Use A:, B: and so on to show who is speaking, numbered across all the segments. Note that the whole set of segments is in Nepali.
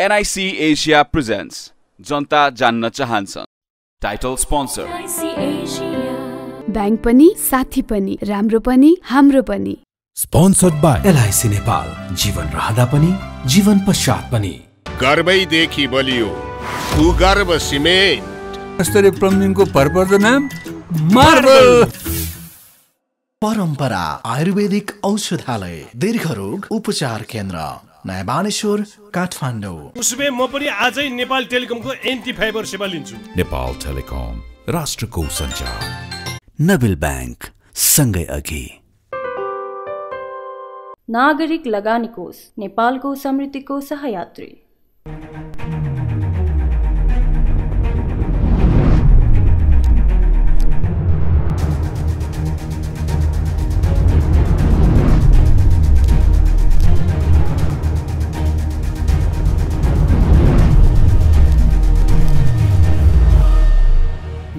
A: एनआइसी एसिया प्रेजेन्ट्स जनता जान्न चाहन्छ टाइटल स्पोन्सर ब्याङ्क पनि साथी पनि राम्रो पनि हाम्रो पनि स्पोन्सर्ड बाई एलआइसी नेपाल जीवन रहँदा पनि जीवन पश्चात पनि
B: गर्वैदेखि बलियो भूगर्भ सिमेन्ट यस्तरी प्लम्बिङको भरपर्दो नाम मार्बल परम्परा आयुर्वेदिक औषधालय दीर्घ रोग उपचार केन्द्र नयाँ बानेश्वर काठमाडौँ
A: म पनि आजै नेपाल टेलिकमको एन्टी फाइबर सेवा लिन्छु नेपाल टेलिकम
B: राष्ट्रको सञ्चार नबिल ब्याङ्क सँगै अघि
C: नागरिक लगानी कोष नेपालको समृद्धिको सहयात्री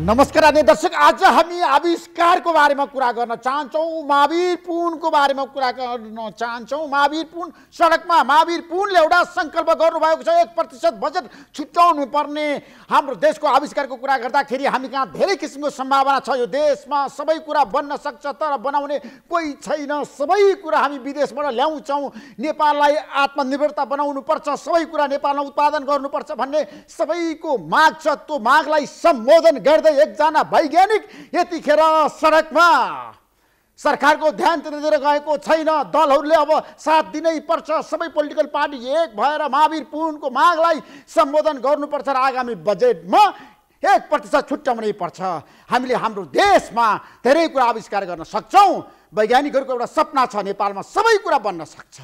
B: नमस्कार आदि दर्शक आज हामी आविष्कारको बारेमा कुरा गर्न चाहन्छौँ महावीर पुनको बारेमा कुरा गर्न चाहन्छौँ महावीर पुन सडकमा महावीर पुनले एउटा सङ्कल्प गर्नुभएको छ एक प्रतिशत बजेट छुट्याउनु पर्ने हाम्रो देशको आविष्कारको कुरा गर्दाखेरि हामी कहाँ धेरै किसिमको सम्भावना छ यो देशमा सबै कुरा बन्न सक्छ तर बनाउने कोही छैन सबै कुरा हामी विदेशबाट ल्याउँछौँ नेपाललाई आत्मनिर्भरता बनाउनु पर्छ सबै कुरा नेपालमा उत्पादन गर्नुपर्छ भन्ने सबैको माग छ त्यो मागलाई सम्बोधन गर्दै एकजना वैज्ञानिक यतिखेर सडकमा सरकारको ध्यान त्यतातिर गएको छैन दलहरूले अब साथ दिनै पर्छ सबै पोलिटिकल पार्टी एक भएर महावीर पुनको मागलाई सम्बोधन गर्नुपर्छ र आगामी बजेटमा एक प्रतिशत छुट्याउनै पर्छ हामीले हाम्रो देशमा धेरै कुरा आविष्कार गर्न सक्छौँ वैज्ञानिकहरूको एउटा सपना छ नेपालमा सबै कुरा बन्न सक्छ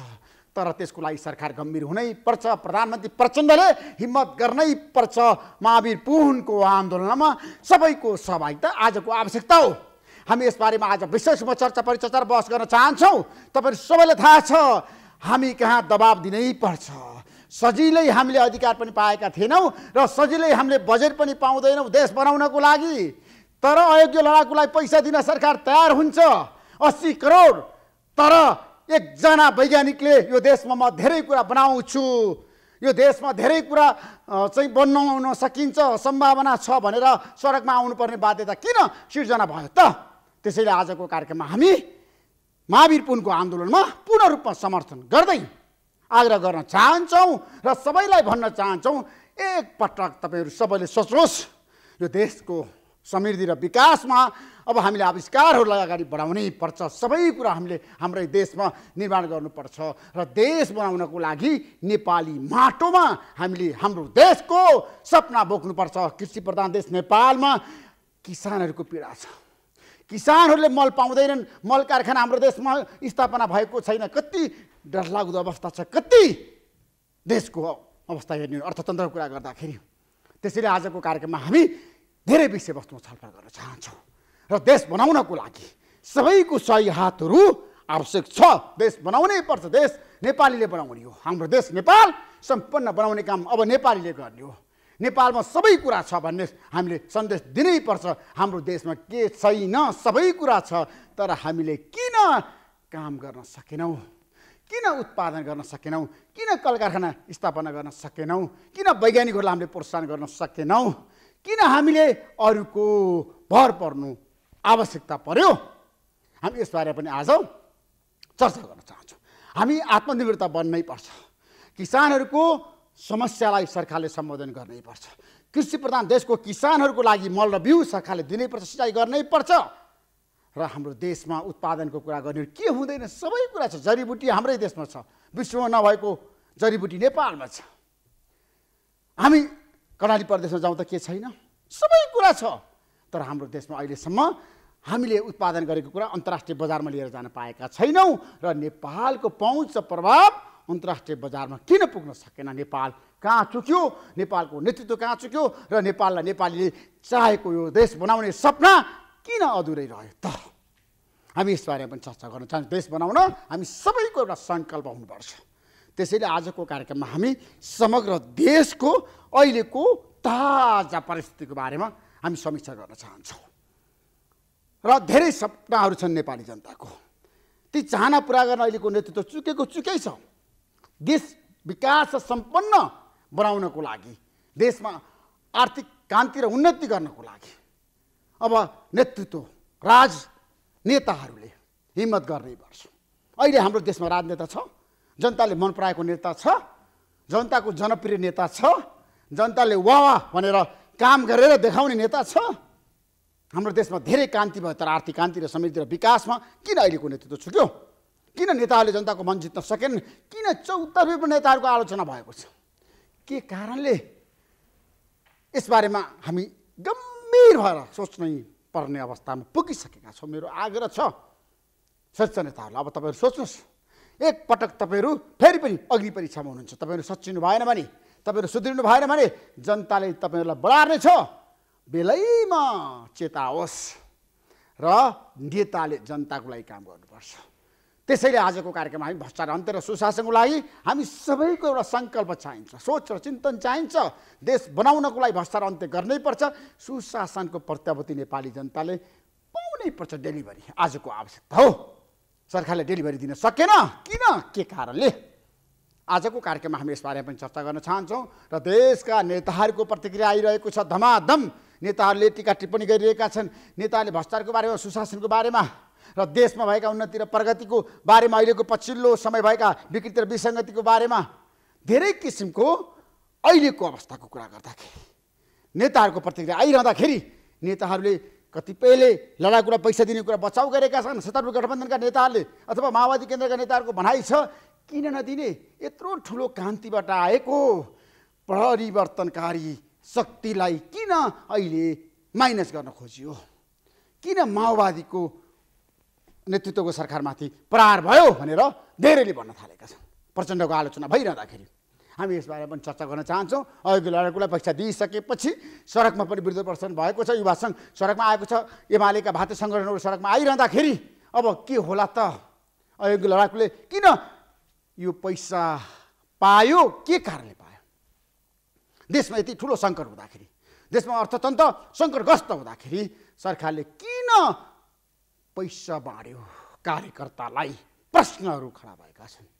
B: तर त्यसको लागि सरकार गम्भीर हुनै पर्छ प्रधानमन्त्री प्रचण्डले हिम्मत गर्नै पर्छ महावीर पुहुनको आन्दोलनमा सबैको सहभागिता आजको आवश्यकता हो हामी यसबारेमा आज विशेष म चर्चा परिचर्चा बहस गर्न चाहन्छौँ तपाईँ सबैले थाहा छ हामी कहाँ दबाब दिनै पर्छ सजिलै हामीले अधिकार पनि पाएका थिएनौँ र सजिलै हामीले बजेट पनि पाउँदैनौँ देश बनाउनको लागि तर अयोग्य लडाकुलाई पैसा दिन सरकार तयार हुन्छ अस्सी करोड तर एकजना वैज्ञानिकले यो देशमा म धेरै कुरा बनाउँछु यो देशमा धेरै कुरा चाहिँ बनाउन सकिन्छ सम्भावना छ भनेर सडकमा आउनुपर्ने बाध्यता किन सिर्जना भयो त त्यसैले आजको कार्यक्रममा हामी महावीर पुनको आन्दोलनमा पूर्ण रूपमा समर्थन गर्दै आग्रह गर्न चाहन्छौँ र सबैलाई भन्न चाहन्छौँ एकपटक तपाईँहरू सबैले सोच्नुहोस् यो देशको समृद्धि र विकासमा अब हामीले आविष्कारहरूलाई अगाडि बढाउनै पर्छ सबै कुरा हामीले हाम्रै देशमा निर्माण गर्नुपर्छ र देश बनाउनको लागि नेपाली माटोमा हामीले हाम्रो देशको सपना बोक्नुपर्छ कृषि प्रधान देश नेपालमा किसानहरूको पीडा छ किसानहरूले मल पाउँदैनन् मल कारखाना हाम्रो देशमा स्थापना भएको छैन कति डरलाग्दो अवस्था छ कति देशको अवस्था हेर्ने अर्थतन्त्रको कुरा गर्दाखेरि त्यसैले आजको कार्यक्रममा हामी धेरै विषयवस्तुमा छलफल गर्न चाहन्छौँ र देश बनाउनको लागि सबैको सही हातहरू आवश्यक छ देश बनाउनै पर्छ देश नेपालीले बनाउने हो हाम्रो देश नेपाल सम्पन्न बनाउने काम अब नेपालीले गर्ने हो नेपालमा सबै कुरा छ भन्ने हामीले सन्देश दिनै पर्छ हाम्रो देशमा के छैन सबै कुरा छ तर हामीले किन काम गर्न सकेनौँ किन उत्पादन गर्न सकेनौँ किन कल कारखाना स्थापना गर्न सकेनौँ किन वैज्ञानिकहरूलाई हामीले प्रोत्साहन गर्न सकेनौँ किन हामीले अरूको भर पर्नु आवश्यकता पर्यो हामी यसबारे पनि आज चर्चा गर्न चाहन्छौँ हामी आत्मनिर्भरता बन्नै पर्छ किसानहरूको समस्यालाई सरकारले सम्बोधन गर्नै पर्छ कृषि प्रधान देशको किसानहरूको लागि मल र बिउ सरकारले दिनै पर्छ सिँचाइ गर्नै पर्छ र हाम्रो देशमा उत्पादनको कुरा गर्ने के हुँदैन सबै कुरा छ जडीबुटी हाम्रै देशमा छ विश्वमा नभएको जडीबुटी नेपालमा छ हामी कर्णाली प्रदेशमा जाउँ त के छैन सबै कुरा छ तर हाम्रो देशमा अहिलेसम्म हामीले उत्पादन गरेको कुरा अन्तर्राष्ट्रिय बजारमा लिएर जान पाएका छैनौँ र नेपालको पहुँच र प्रभाव अन्तर्राष्ट्रिय बजारमा किन पुग्न सकेन नेपाल कहाँ चुक्यो नेपालको नेतृत्व कहाँ चुक्यो र नेपाललाई नेपालीले चाहेको यो देश बनाउने सपना किन अधुरै रह्यो त हामी यसबारे पनि चर्चा गर्न चाहन्छौँ देश बनाउन हामी सबैको एउटा सङ्कल्प हुनुपर्छ त्यसैले आजको कार्यक्रममा हामी समग्र देशको अहिलेको ताजा परिस्थितिको बारेमा हामी समीक्षा गर्न चाहन्छौँ र धेरै सपनाहरू छन् नेपाली जनताको ती चाहना पुरा गर्न अहिलेको नेतृत्व चुकेको चुकै छ देश विकास सम्पन्न बनाउनको लागि देशमा आर्थिक क्रान्ति र उन्नति गर्नको लागि अब नेतृत्व राज नेताहरूले हिम्मत गर्नै पर्छ अहिले हाम्रो देशमा राजनेता छ जनताले मन पराएको नेता छ जनताको जनप्रिय नेता छ जनताले वाह वाह भनेर काम गरेर देखाउने नेता छ हाम्रो देशमा धेरै क्रान्ति भयो तर आर्थिक क्रान्ति र समृद्धि र विकासमा किन अहिलेको नेतृत्व छुट्यो किन नेताहरूले जनताको मन जित्न सकेन किन चौतर्फी पनि नेताहरूको आलोचना भएको छ के कारणले यसबारेमा हामी गम्भीर भएर सोच्नै पर्ने अवस्थामा पुगिसकेका छौँ मेरो आग्रह छ स्वच्छ नेताहरूलाई अब तपाईँहरू सोच्नुहोस् एकपटक तपाईँहरू फेरि पनि अघि परीक्षामा हुनुहुन्छ तपाईँहरू सचिनु भएन भने तपाईँहरू सुध्रिनु भएन भने जनताले तपाईँहरूलाई बढार्ने छ बेलैमा चेताओस् र नेताले जनताको लागि काम गर्नुपर्छ त्यसैले आजको कार्यक्रम हामी भ्रष्टाचार अन्त्य र सुशासनको लागि हामी सबैको एउटा सङ्कल्प चाहिन्छ सोच र चिन्तन चाहिन्छ देश बनाउनको लागि भ्रष्टाचार अन्त्य गर्नै पर्छ सुशासनको प्रत्याभूति नेपाली जनताले पाउनै पर्छ डेलिभरी आजको आवश्यकता हो सरकारले डेलिभरी दिन सकेन किन के कारणले आजको कार्यक्रममा हामी यसबारे पनि चर्चा गर्न चाहन्छौँ र देशका नेताहरूको प्रतिक्रिया आइरहेको छ धमाधम नेताहरूले टिका टिप्पणी गरिरहेका छन् नेताहरूले भ्रष्टाचारको बारेमा सुशासनको बारेमा र देशमा भएका उन्नति र प्रगतिको बारेमा अहिलेको पछिल्लो समय भएका विकृति र विसङ्गतिको बारेमा धेरै किसिमको अहिलेको अवस्थाको कुरा गर्दाखेरि नेताहरूको प्रतिक्रिया आइरहँदाखेरि नेताहरूले कतिपयले लडाकुलाई पैसा दिने कुरा बचाउ गरेका छन् सत्तारूढ गठबन्धनका नेताहरूले अथवा माओवादी केन्द्रका नेताहरूको भनाइ छ किन नदिने यत्रो ठुलो क्रान्तिबाट आएको परिवर्तनकारी शक्तिलाई किन अहिले माइनस गर्न खोजियो किन माओवादीको नेतृत्वको सरकारमाथि प्रहार भयो भनेर धेरैले भन्न थालेका छन् प्रचण्डको आलोचना भइरहँदाखेरि हामी यसबारे पनि चर्चा गर्न चाहन्छौँ अयोग्य लडाकुलाई पैसा दिइसकेपछि सडकमा पनि विरुद्ध प्रदर्शन भएको छ युवा सङ्घ सडकमा आएको छ एमालेका भारतीय सङ्गठनहरू सडकमा आइरहँदाखेरि अब के होला त अयोग्य लडाकुले किन यो पैसा पायो के कारणले पायो देशमा यति ठुलो सङ्कट हुँदाखेरि देशमा अर्थतन्त्र सङ्कटग्रस्त हुँदाखेरि सरकारले किन पैसा बाँड्यो कार्यकर्तालाई प्रश्नहरू खडा भएका छन्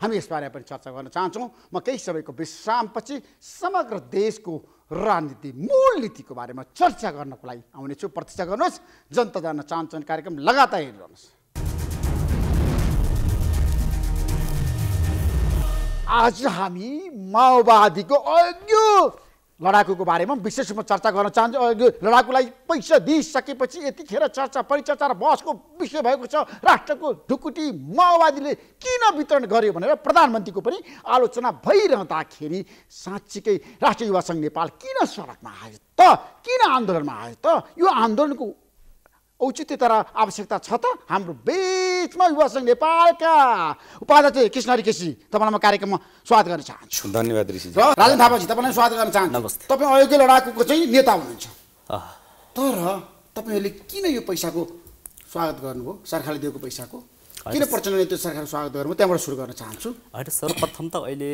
B: हामी यसबारे पनि चर्चा गर्न चाहन्छौँ म केही समयको विश्रामपछि समग्र देशको राजनीति मूल नीतिको बारेमा चर्चा गर्नको लागि आउनेछु प्रतीक्षा गर्नुहोस् जनता जान चाहन्छन् कार्यक्रम लगातार हेरिरहनुहोस् आज हामी माओवादीको अघिल्लो लडाकुको बारेमा विशेष रूपमा चर्चा गर्न चाहन्छु अघि लडाकुलाई पैसा दिइसकेपछि यतिखेर चर्चा परिचर्चा र बहसको विषय भएको छ राष्ट्रको ढुकुटी माओवादीले किन वितरण गर्यो भनेर प्रधानमन्त्रीको पनि आलोचना भइरहँदाखेरि साँच्चीकै राष्ट्रिय युवा सङ्घ नेपाल किन सडकमा आयो त किन आन्दोलनमा आयो त यो आन्दोलनको औचित्य तर आवश्यकता छ त हाम्रो बिचमा युवा सङ्घ नेपालका उपाध्यक्ष कृष्ण हरि केसी तपाईँलाई म कार्यक्रममा स्वागत गर्न
A: चाहन्छु धन्यवाद ऋषि राजेन्द्र
B: थापाजी तपाईँलाई स्वागत गर्न चाहन्छु नमस्ते तपाईँ अयोग्य लडाकुको चाहिँ नेता हुनुहुन्छ तर तपाईँहरूले किन यो पैसाको स्वागत गर्नुभयो सरकारले दिएको पैसाको किन प्रचण्ड त्यो सरकारको स्वागत गर्नुभयो त्यहाँबाट सुरु गर्न चाहन्छु
C: होइन सर्वप्रथम त अहिले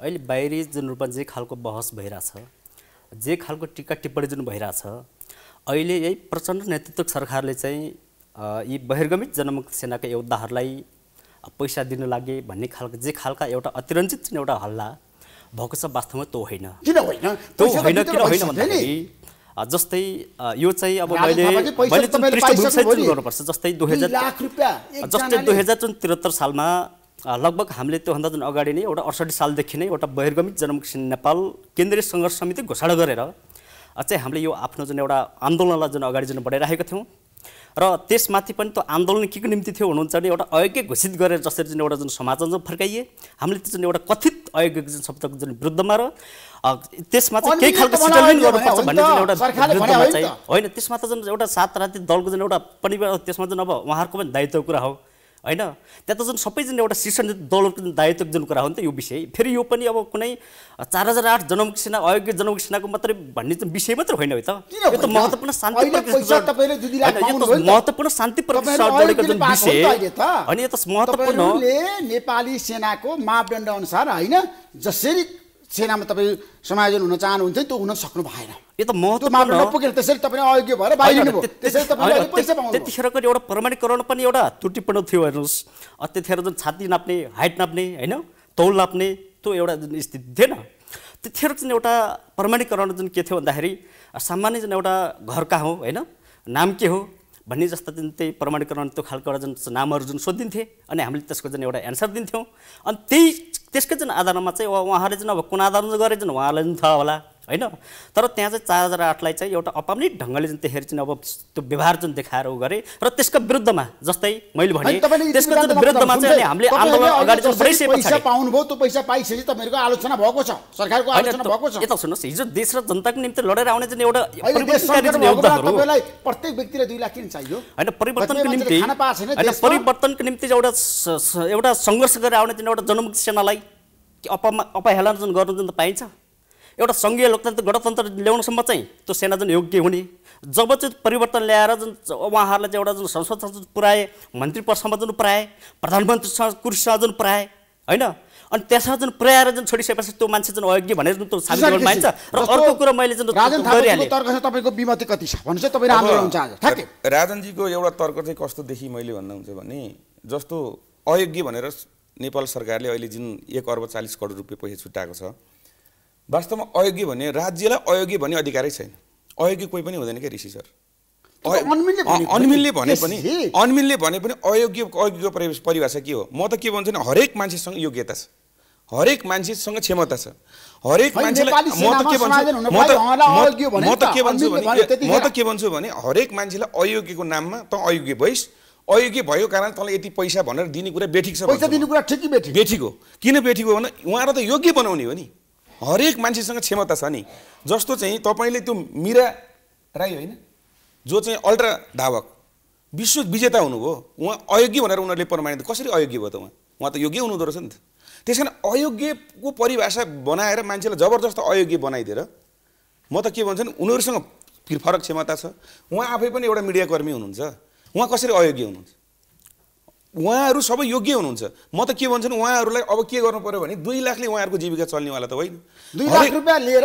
C: अहिले बाहिरी जुन रूपमा जे खालको बहस भइरहेछ जे खालको टिका टिप्पणी जुन भइरहेछ अहिले यही प्रचण्ड नेतृत्व सरकारले चाहिँ यी बहिर्गमित जनमुक्त सेनाका योद्धाहरूलाई पैसा दिन लागे भन्ने खालको जे खालका एउटा अतिरञ्जित चाहिँ एउटा हल्ला भएको छ वास्तवमा त्यो होइन किन होइन त्यो होइन किन होइन भन्दाखेरि जस्तै यो चाहिँ अब मैले मैले जुन पृष्ठभूमि जुन गर्नुपर्छ जस्तै दुई हजार जस्तै दुई हजार जुन त्रिहत्तर सालमा लगभग हामीले त्योभन्दा जुन अगाडि नै एउटा अडसठी सालदेखि नै एउटा बहिर्गमित सेना नेपाल केन्द्रीय सङ्घर्ष समिति घोषणा गरेर चाहिँ हामीले यो आफ्नो जुन एउटा आन्दोलनलाई जुन अगाडि जुन बढाइरहेको थियौँ र त्यसमाथि पनि त्यो आन्दोलन के को निम्ति थियो हुनुहुन्छ भने एउटा अयोग्य घोषित गरेर जसरी जुन एउटा जुन समाचार जुन फर्काइए हामीले त्यो जुन एउटा कथित अयोग्य जुन शब्दको जुन विरुद्धमा र त्यसमा चाहिँ केही खालको सेटलमेन्ट गर्नुपर्छ भन्ने जुन एउटा विरुद्धमा चाहिँ होइन त्यसमा त जुन एउटा सात राति दलको जुन एउटा पनि त्यसमा जुन अब उहाँहरूको पनि दायित्वको कुरा हो होइन त्यहाँ त जुन सबैजना एउटा शीर्ष दलको दायित्व जुन कुरा हो नि त यो विषय फेरि यो पनि अब कुनै चार हजार आठ जनमुखी सेना अयोग्य जनमुखी सेनाको मात्रै भन्ने विषय मात्र होइन है त यो त महत्त्वपूर्ण शान्ति महत्त्वपूर्ण शान्ति जुन विषय होइन यो त
B: नेपाली सेनाको मापदण्ड अनुसार होइन जसरी सेनामा तपाईँ समायोजन हुन चाहनुहुन्थ्यो त्यो हुन सक्नु भएन यो त महत्त्वपूर्ण पुगेन त्यसरी तपाईँ अयोग्य भएर त्यतिखेरको
C: एउटा प्रमाणीकरण पनि एउटा त्रुटिपूर्ण थियो हेर्नुहोस् त्यतिखेर जुन छाती नाप्ने हाइट नाप्ने होइन तौल नाप्ने त्यो एउटा जुन स्थिति थिएन त्यतिखेर जुन एउटा प्रमाणीकरण जुन के थियो भन्दाखेरि सामान्य जुन एउटा घरका हो होइन नाम के हो भन्ने जस्ता जुन त्यही प्रमाणीकरण त्यो खालको एउटा जुन नामहरू जुन सोधिन्थे अनि हामीले त्यसको जुन एउटा एन्सर दिन्थ्यौँ अनि त्यही त्यसकै जुन आधारमा चाहिँ उहाँहरूले चाहिँ अब कुन आधारमा गरे चाहिँ उहाँहरूलाई पनि थाहा होला होइन तर त्यहाँ चाहिँ चार हजार आठलाई चाहिँ एउटा अपामिक ढङ्गले जुन त्यसरी चाहिँ अब त्यो व्यवहार जुन देखाएर उ गरे र त्यसको विरुद्धमा जस्तै मैले भने त्यसको विरुद्धमा चाहिँ हामीले आन्दोलन अगाडि पैसा
B: पाउनुभयो त्यो पैसा पाइसकेपछि तपाईँहरूको आलोचना भएको छ सरकारको आलोचना भएको छ
C: यता सुन्नुहोस् हिजो देश र जनताको निम्ति लडेर आउने जुन एउटा प्रत्येक व्यक्तिलाई दुई लाख किन चाहियो होइन परिवर्तनको निम्ति होइन परिवर्तनको निम्ति एउटा एउटा सङ्घर्ष गरेर आउने जुन एउटा जनमुक्ति सेनालाई अपमा अपहेलन जुन गर्नु जुन त पाइन्छ एउटा सङ्घीय लोकतन्त्र गणतन्त्र ल्याउनसम्म चाहिँ त्यो सेना जुन योग्य हुने जब चाहिँ परिवर्तन ल्याएर जुन उहाँहरूलाई चाहिँ एउटा जुन संसदसँग जुन पुऱ्याए मन्त्री परिषदमा जुन पुऱ्याए प्रधानमन्त्रीसँग कुर्सीसँग जुन पुऱ्याए होइन अनि त्यसमा जुन पुऱ्याएर जुन छोडिसकेपछि त्यो मान्छे जुन अयोग्य भनेर जुन त्यो र अर्को कुरो मैले जुन
B: तपाईँको विमति कति छ भने चाहिँ तपाईँ राम्रो हुन्छ आज
A: राजनजीको एउटा तर्क चाहिँ कस्तो देखि मैले भन्नुहुन्छ भने जस्तो अयोग्य भनेर नेपाल सरकारले अहिले जुन एक अर्ब चालिस करोड रुपियाँ पैसा छुट्याएको छ वास्तवमा अयोग्य भन्ने राज्यलाई अयोग्य भन्ने अधिकारै छैन अयोग्य कोही पनि हुँदैन क्या ऋषि सर अनमिलले भने पनि अनमिलले भने पनि अयोग्य अयोग्यको परिभाषा के हो म त के भन्छु भने हरेक मान्छेसँग योग्यता छ हरेक मान्छेसँग क्षमता छ हरेक मान्छेलाई म त के भन्छु म त के भन्छु भने म त के भन्छु भने हरेक मान्छेलाई अयोग्यको नाममा त अयोग्य भइस् अयोग्य भएको कारण तँलाई यति पैसा भनेर दिने कुरा बेठिक छ पैसा दिने कुरा ठिकै बेठिक बेठिक हो किन बेठिक हो भने उहाँलाई त योग्य बनाउने हो नि हरेक मान्छेसँग क्षमता छ नि जस्तो चाहिँ तपाईँले त्यो मिरा राई होइन जो चाहिँ अल्ट्रा धावक विश्व विजेता हुनुभयो उहाँ अयोग्य भनेर उनीहरूले प्रमाणित कसरी अयोग्य भयो त उहाँ उहाँ त योग्य हुनुहुँदो रहेछ नि त त्यस कारण अयोग्यको परिभाषा बनाएर मान्छेलाई जबरजस्त अयोग्य बनाइदिएर म त के भन्छु नि उनीहरूसँग फरक क्षमता छ उहाँ आफै पनि एउटा मिडियाकर्मी हुनुहुन्छ उहाँ कसरी अयोग्य हुनुहुन्छ उहाँहरू सबै योग्य हुनुहुन्छ म त के भन्छु उहाँहरूलाई अब के गर्नु पर्यो भने दुई लाखले उहाँहरूको जीविका चल्नेवाला त होइन दुई लाख रुपियाँ
B: लिएर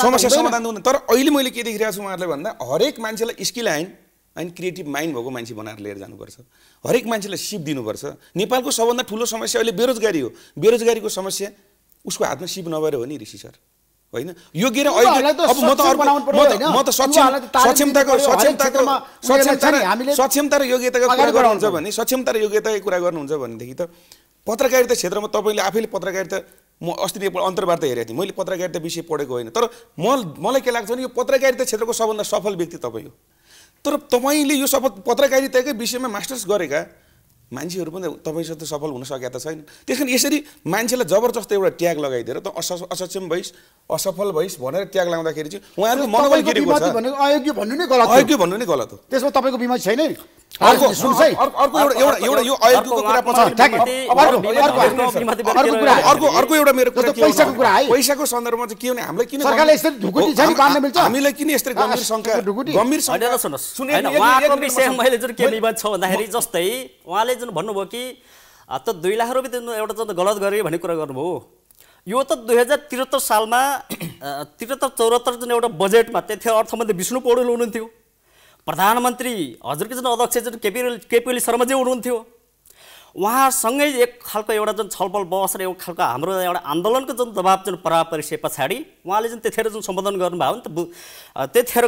B: समस्या समाधान
A: हुँदैन तर अहिले मैले के देखिरहेको छु उहाँहरूलाई भन्दा हरेक मान्छेलाई स्किल आइन होइन क्रिएटिभ माइन्ड भएको मान्छे बनाएर लिएर जानुपर्छ हरेक मान्छेलाई सिप दिनुपर्छ नेपालको सबभन्दा ठुलो समस्या अहिले बेरोजगारी हो बेरोजगारीको समस्या उसको हातमा सिप नभएर हो नि ऋषि सर होइन योग्य र अहिले अब म त म त सक्षम सक्षमताको सक्षमताको सक्षमता सक्षमता र योग्यताको कुरा गर्नुहुन्छ भने सक्षमता र योग्यताको कुरा गर्नुहुन्छ भनेदेखि त पत्रकारिता क्षेत्रमा तपाईँले आफैले पत्रकारिता म अस्ति नै अन्तर्वार्ता हेरेको थिएँ मैले पत्रकारिता विषय पढेको होइन तर म मलाई के लाग्छ भने यो पत्रकारिता क्षेत्रको सबभन्दा सफल व्यक्ति तपाईँ हो तर तपाईँले यो सफल पत्रकारिताकै विषयमा मास्टर्स गरेका मान्छेहरू पनि तपाईँसित सफल हुन सकेका त छैन त्यस कारण यसरी मान्छेलाई जबरजस्त एउटा ट्याग लगाइदिएर त अस असक्षम भइस् असफल भइस् भनेर ट्याग लगाउँदाखेरि चाहिँ उहाँहरूको मनोबल
B: अयोग्य भन्नु नै
A: गलत हो त्यसमा तपाईँको बिमारी छैन अर्को पैसाको सन्दर्भमा के हामीलाई किन यस्तै
C: भन्दाखेरि जस्तै उहाँले जुन भन्नुभयो कि त दुई लाख रुपियाँ एउटा जस्तो गलत गरे भन्ने कुरा गर्नुभयो यो त दुई हजार त्रिहत्तर सालमा त्रिहत्तर चौहत्तर जुन एउटा बजेटमा त्यति अर्थमन्त्री विष्णु पौडेल हुनुहुन्थ्यो प्रधानमन्त्री हजुरको जुन अध्यक्ष जुन केपी केपी ओली शर्माजी हुनुहुन्थ्यो उहाँसँगै एक खालको एउटा जुन छलफल बसेर एउटा खालको हाम्रो एउटा आन्दोलनको जुन दबाब जुन प्रभाव परिसके पछाडि उहाँले जुन त्यतिखेर जुन सम्बोधन गर्नुभयो नि त त्यतिखेर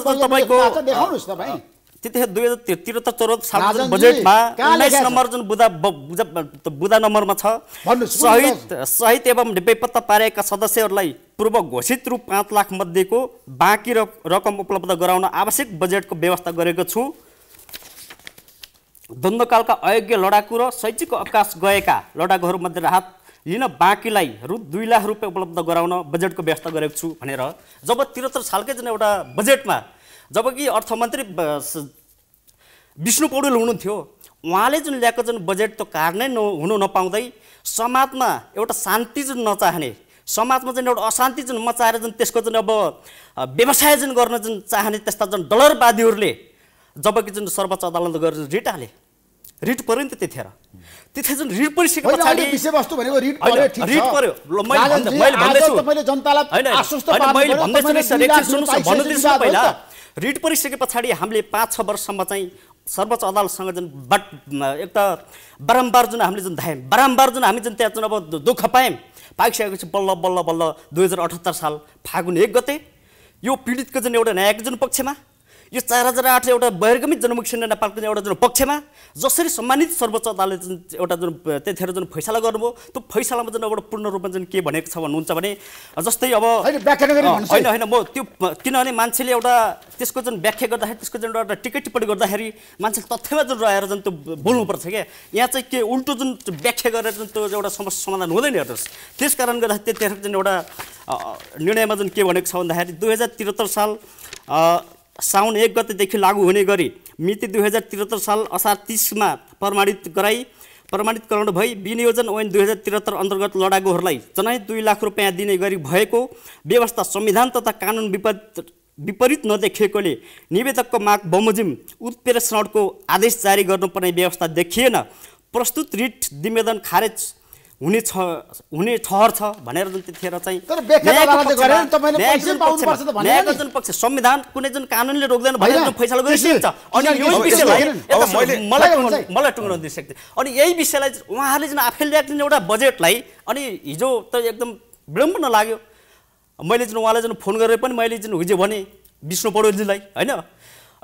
C: तपाईँको त्यतिखेर दुई हजार त्रिहत्तर चौध सार्वजनिक बजेटमा उन्नाइस नम्बर जुन बुधा बुधा नम्बरमा छ सहित सहित एवं बेपत्ता पारेका सदस्यहरूलाई पूर्व घोषित रूप पाँच लाख मध्येको बाँकी रकम उपलब्ध गराउन आवश्यक बजेटको व्यवस्था गरेको छु द्वन्द्वकालका अयोग्य लडाकु र शैक्षिक अवकाश गएका लडाकुहरूमध्ये राहत लिन बाँकीलाई रु दुई लाख रुपियाँ उपलब्ध गराउन बजेटको व्यवस्था गरेको छु भनेर जब त्रिहत्तर सालकै जुन एउटा बजेटमा जबकि अर्थमन्त्री विष्णु पौडेल हुनुहुन्थ्यो उहाँले जुन ल्याएको जुन बजेट त कारणै न हुनु नपाउँदै समाजमा एउटा शान्ति जुन नचाहने समाजमा जुन एउटा अशान्ति जुन मचाएर जुन त्यसको जुन अब व्यवसाय जुन गर्न जुन चाहने त्यस्ता जुन डलरवादीहरूले जबकि जुन सर्वोच्च अदालत गएर रिट हाले रिट पऱ्यो नि त त्यतिखेर त्यतिखेर जुन रिट परिसके पछाडि विषयवस्तु भनेको रिट रिट पऱ्यो मैले भन्दैछु
B: जनतालाई मैले भन्दैछु भन्नु पहिला
C: रिट परिसके पछाडि हामीले पाँच छ वर्षसम्म चाहिँ सर्वोच्च अदालतसँग जुन बट एक त बारम्बार जुन हामीले जुन धायौँ बारम्बार जुन हामी जुन त्यहाँ जुन अब दुःख पायौँ पाइसकेपछि बल्ल बल्ल बल्ल दुई हजार अठहत्तर साल फागुन एक गते यो पीडितको जुन एउटा न्यायको जुन पक्षमा यो चार हजार आठ एउटा बहिर्गमित जनमुख सेना नेपालको एउटा जुन पक्षमा जसरी सम्मानित सर्वोच्च अदालतले जुन एउटा जुन त्यतिखेर जुन फैसला गर्नुभयो त्यो फैसलामा जुन एउटा पूर्ण रूपमा जुन के भनेको छ भन्नुहुन्छ भने जस्तै अब होइन होइन म त्यो किनभने मान्छेले एउटा त्यसको जुन व्याख्या गर्दाखेरि त्यसको जुन एउटा टिकट टिप्पणी गर्दाखेरि मान्छेले तथ्यमा जुन रहेर जुन त्यो बोल्नुपर्छ क्या यहाँ चाहिँ के उल्टो जुन व्याख्या गरेर जुन त्यो एउटा समस्या समाधान हुँदैन हेर्नुहोस् त्यस कारण गर्दा त्यतिखेर जुन एउटा निर्णयमा जुन के भनेको छ भन्दाखेरि दुई हजार त्रिहत्तर साल साउन एक गतेदेखि लागू हुने गरी मिति दुई हजार त्रिहत्तर साल असार तिसमा प्रमाणित गराई प्रमाणितकरण भई विनियोजन ऐन दुई हजार त्रिहत्तर अन्तर्गत लडाकुहरूलाई जनै दुई लाख रुपियाँ दिने गरी भएको व्यवस्था संविधान तथा कानुन विपद विपरीत नदेखिएकोले निवेदकको माग बमोजिम उत्प्रेषणको आदेश जारी गर्नुपर्ने व्यवस्था देखिएन प्रस्तुत रिट निवेदन खारेज हुने छ हुने ठहर छ भनेर जुन त्यतिखेर चाहिँ न्यायको जुन पक्ष संविधान कुनै जुन कानुनले रोक्दैन भनेर जुन फैसला गरिसकिन्छ अनि यो विषयलाई मलाई मलाई टुङ्गाउन अनि यही विषयलाई उहाँहरूले जुन आफैले ल्याएको जुन एउटा बजेटलाई अनि हिजो त एकदम विलम्ब नलाग्यो मैले जुन उहाँलाई जुन फोन गरेर पनि मैले जुन हिजो भने विष्णु पौडेलजीलाई होइन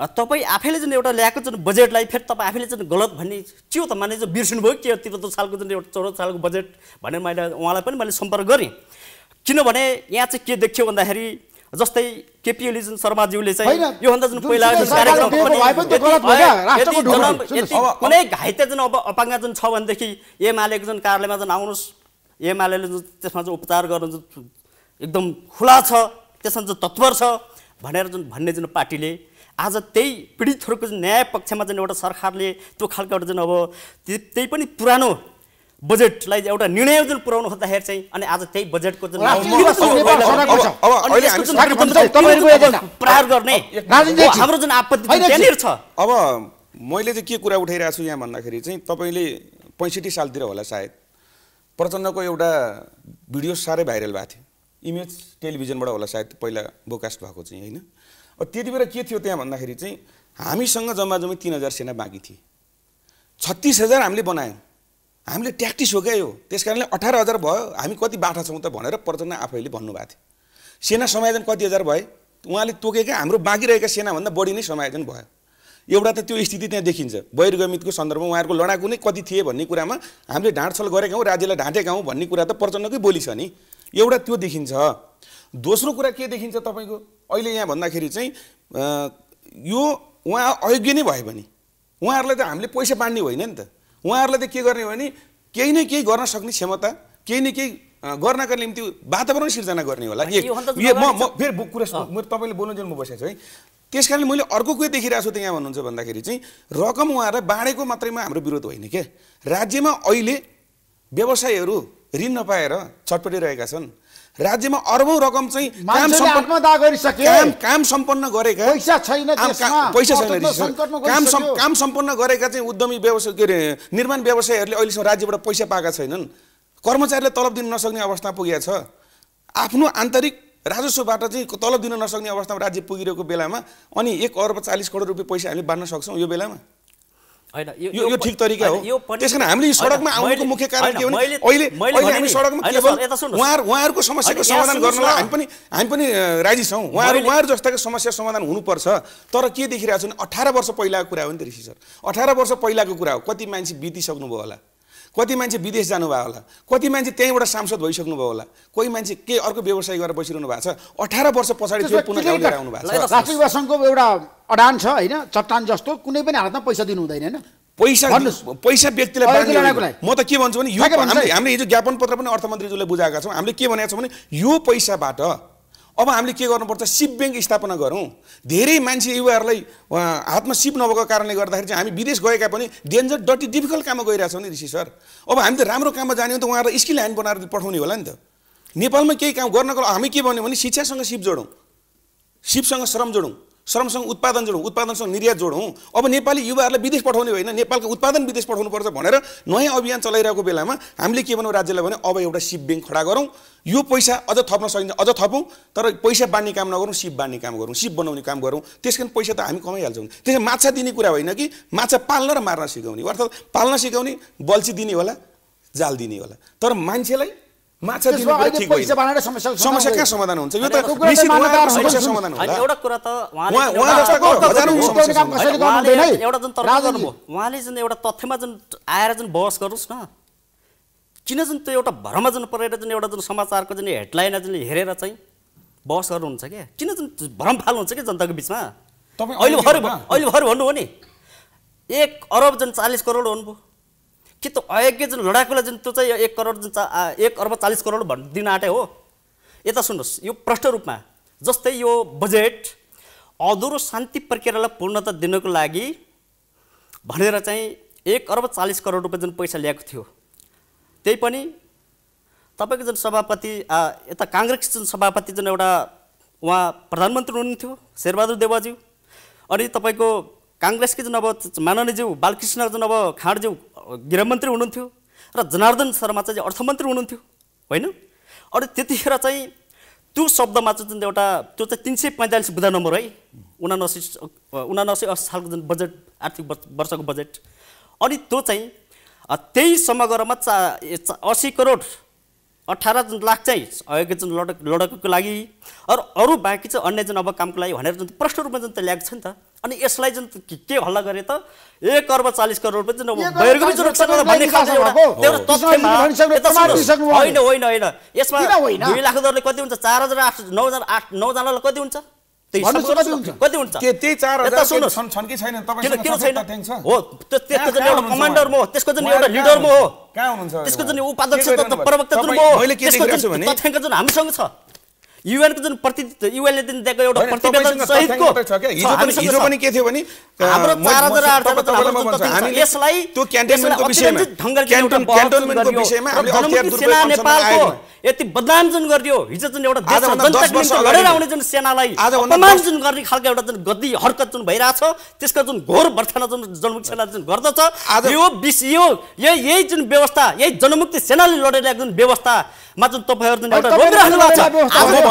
C: तपाईँ आफैले जुन एउटा ल्याएको जुन बजेटलाई फेरि तपाईँ आफैले जुन गलत भन्ने त्यो त माने बिर्सिनुभयो के त्रिपत्तर सालको जुन एउटा चौध सालको बजेट भनेर मैले उहाँलाई पनि मैले सम्पर्क गरेँ किनभने यहाँ चाहिँ के देख्यो भन्दाखेरि जस्तै केपी ओली जुन शर्माज्यूले चाहिँ योभन्दा जुन पहिला कुनै घाइते जुन अब अपाङ्ग जुन छ भनेदेखि एमालेको जुन कार्यालयमा जुन आउनुहोस् एमाले जुन त्यसमा चाहिँ उपचार गर्नु एकदम खुला छ त्यसमा जुन तत्पर छ भनेर जुन भन्ने जुन पार्टीले आज त्यही पीडितहरूको जुन न्याय पक्षमा जुन एउटा सरकारले त्यो खालको एउटा जुन अब त्यही पनि पुरानो बजेटलाई एउटा निर्णय जुन पुऱ्याउनु खोज्दाखेरि चाहिँ अनि आज त्यही बजेटको जुन प्रहार गर्ने हाम्रो जुन आपत्ति त्यहाँनिर छ
A: अब मैले चाहिँ के कुरा उठाइरहेको छु यहाँ भन्दाखेरि चाहिँ तपाईँले पैँसठी सालतिर होला सायद प्रचण्डको एउटा भिडियो साह्रै भाइरल भएको थियो इमेज टेलिभिजनबाट होला सायद पहिला बोकास्ट भएको चाहिँ होइन त्यति बेला के थियो त्यहाँ भन्दाखेरि चाहिँ हामीसँग जम्मा जम्मी तिन हजार सेना बाँकी थिए छत्तिस हजार हामीले बनायौँ हामीले ट्याक्टिस हो क्या हो त्यस कारणले अठार हजार भयो हामी कति बाठा छौँ त भनेर प्रचण्ड आफैले भन्नुभएको थियो सेना समायोजन कति हजार भए उहाँले तोकेका हाम्रो बाँकी रहेका सेनाभन्दा बढी नै समायोजन भयो एउटा त त्यो स्थिति त्यहाँ देखिन्छ गैरगमितको सन्दर्भमा उहाँहरूको लडाकु नै कति थिए भन्ने कुरामा हामीले ढाँडछल गरेका हौँ राज्यलाई ढाँटेका हौँ भन्ने कुरा त प्रचण्डकै बोली छ नि एउटा त्यो देखिन्छ दोस्रो कुरा के देखिन्छ तपाईँको अहिले यहाँ भन्दाखेरि चाहिँ यो उहाँ अयोग्य नै भयो भने उहाँहरूलाई त हामीले पैसा बाँड्ने होइन नि त उहाँहरूलाई त के गर्ने भने केही न केही गर्न सक्ने क्षमता केही न केही गर्नका निम्ति वातावरण सिर्जना गर्ने होला म म फेरि कुरा म तपाईँले बोल्नु जुन म बसेको छु है त्यस कारणले मैले अर्को कुरा देखिरहेको छु त यहाँ भन्नुहुन्छ भन्दाखेरि चाहिँ रकम उहाँहरूलाई बाँडेको मात्रैमा हाम्रो विरोध होइन क्या राज्यमा अहिले व्यवसायहरू ऋण नपाएर छटपटिरहेका छन् राज्यमा अरबौँ रकम चाहिँ काम काम काम सम्पन्न गरेका पैसा छैन पैसा काम काम सम्पन्न गरेका चाहिँ उद्यमी व्यवसाय के अरे निर्माण व्यवसायहरूले अहिलेसम्म राज्यबाट पैसा पाएका छैनन् कर्मचारीले तलब दिन नसक्ने अवस्था पुगेको छ आफ्नो आन्तरिक राजस्वबाट चाहिँ तलब दिन नसक्ने अवस्थामा राज्य पुगिरहेको बेलामा अनि एक अर्ब चालिस करोड रुपियाँ पैसा हामीले बाँड्न सक्छौँ यो बेलामा
C: होइन यो यो ठिक तरिका हो त्यस कारण हामीले सडकमा आउनुको मुख्य कारण के भने अहिले अहिले हामी सडकमा केवल उहाँहरू उहाँहरूको समस्याको समाधान गर्नलाई हामी पनि
A: हामी पनि राजी छौँ उहाँहरू उहाँहरू जस्ताको समस्या समाधान हुनुपर्छ तर के देखिरहेको छ भने अठार वर्ष पहिलाको कुरा हो नि त ऋषि सर अठार वर्ष पहिलाको कुरा हो कति मान्छे बितिसक्नुभयो होला कति मान्छे विदेश जानुभयो होला कति मान्छे त्यहीँबाट सांसद भइसक्नुभयो होला कोही मान्छे के अर्को व्यवसाय गरेर बसिरहनु भएको छ अठार वर्ष पछाडि पुनः आउनु भएको छ
B: एउटा अडान छ होइन चट्टान जस्तो कुनै पनि हालतमा पैसा दिनु हुँदैन
A: होइन पैसा पैसा व्यक्तिलाई म त के भन्छु भने यो हामीले हिजो ज्ञापन पत्र पनि अर्थमन्त्रीज्यूलाई बुझाएका छौँ हामीले के भनेका छौँ भने यो पैसाबाट अब हामीले के गर्नुपर्छ सिप ब्याङ्क स्थापना गरौँ धेरै मान्छे युवाहरूलाई हातमा सिप नभएको कारणले गर्दाखेरि चाहिँ हामी विदेश गएका पनि डेन्जर डटी डिफिकल्ट काममा गइरहेछौँ नि ऋषि सर अब हामी त राम्रो काममा जाने हो त उहाँहरूलाई स्किल ह्यान्ड बनाएर पठाउने होला नि त नेपालमा केही काम गर्नको लागि हामी के भन्यो भने शिक्षासँग सिप जोडौँ सिपसँग श्रम जोडौँ श्रमसँग उत्पादन जोडौँ उत्पादनसँग निर्यात जोडौँ अब नेपाली युवाहरूलाई विदेश पठाउने होइन नेपालको उत्पादन विदेश पठाउनुपर्छ भनेर नयाँ अभियान चलाइरहेको बेलामा हामीले के भनौँ राज्यलाई भने अब एउटा सिप ब्याङ्क खडा गरौँ यो पैसा अझ थप्न सकिन्छ अझ थपौँ तर पैसा बाँड्ने काम नगरौँ सिप बाँड्ने काम गरौँ सिप बनाउने काम गरौँ त्यस कारण पैसा त हामी कमाइहाल्छौँ त्यसै माछा दिने कुरा होइन कि माछा पाल्न र मार्न सिकाउने अर्थात् पाल्न सिकाउने बल्छी दिने होला जाल दिने होला तर मान्छेलाई एउटा
B: एउटा
C: उहाँले जुन एउटा तथ्यमा जुन आएर जुन बहस गर्नुहोस् न किन जुन त्यो एउटा भरमा जुन परेर जुन एउटा जुन समाचारको जुन हेडलाइन जुन हेरेर चाहिँ बहस गर्नुहुन्छ क्या किन जुन भ्रम फाल्नुहुन्छ कि जनताको बिचमा अहिले भर अहिले भर भन्नुभयो नि एक अरब जुन चालिस करोड हुनुभयो के त अयज्ञ जुन लडाकुलाई जुन त्यो चाहिँ एक करोड जुन एक अर्ब चालिस करोड भन् दिन आँटे हो यता सुन्नुहोस् यो प्रष्ट रूपमा जस्तै यो बजेट अधुरो शान्ति प्रक्रियालाई पूर्णता दिनको लागि भनेर चाहिँ एक अर्ब चालिस करोड रुपियाँ जुन पैसा ल्याएको थियो त्यही पनि तपाईँको जुन सभापति यता काङ्ग्रेस जुन सभापति जुन एउटा उहाँ प्रधानमन्त्री हुनुहुन्थ्यो शेरबहादुर देवाज्यू अनि तपाईँको काङ्ग्रेसकै जुन अब माननीयज्यू बालकृष्ण जुन अब खाँडज्यू गृहमन्त्री हुनुहुन्थ्यो र जनार्दन शर्मा चाहिँ अर्थमन्त्री हुनुहुन्थ्यो होइन अनि त्यतिखेर चाहिँ त्यो शब्दमा चाहिँ जुन एउटा त्यो चाहिँ तिन सय पैँतालिस बुधा नम्बर है उनासी उनासी अस्सी सालको जुन बजेट आर्थिक वर्षको बजेट अनि त्यो चाहिँ त्यही समग्रमा चा असी करोड अठार लाख चाहिँ सहयोग जुन लड लडकको लागि अरू अरू बाँकी चाहिँ अन्य जुन अब कामको लागि भनेर जुन प्रश्न रूपमा जुन त ल्याएको छ नि त अनि यसलाई जुन के हल्ला गरे त एक अर्ब चालिस करोड पनि होइन होइन होइन यसमा दुई लाख दरले कति हुन्छ चार हजार आठ नौजना आठ नौजनालाई कति हुन्छ कति हुन्छ हो एउटा कमान्डर हो त्यसको एउटा लिडर
A: त्यसको उपाध्यक्ष प्रवक्ता
C: जुन हामीसँग छ युएनको जुन प्रति युएनले जुन दिएको एउटा प्रतिवेदन सहितको हिजो पनि
A: के थियो भने हाम्रो चार हजार आठ सय यसलाई
C: त्यो क्यान्टोनमेन्टको विषयमा क्यान्टोनमेन्टको विषयमा हामीले सेना नेपालको यति बदनाम जुन गरियो हिजो जुन एउटा देश जनताको निम्ति लडेर आउने जुन सेनालाई अपमान जुन गर्ने खालको एउटा जुन गद्दी हरकत जुन भइरहेछ त्यसको जुन घोर भर्सना जुन जनमुक्ति सेना जुन गर्दछ यो विष यो यही जुन व्यवस्था यही जनमुक्ति सेनाले लडेर जुन व्यवस्थामा जुन तपाईँहरू जुन एउटा रोकिराख्नु भएको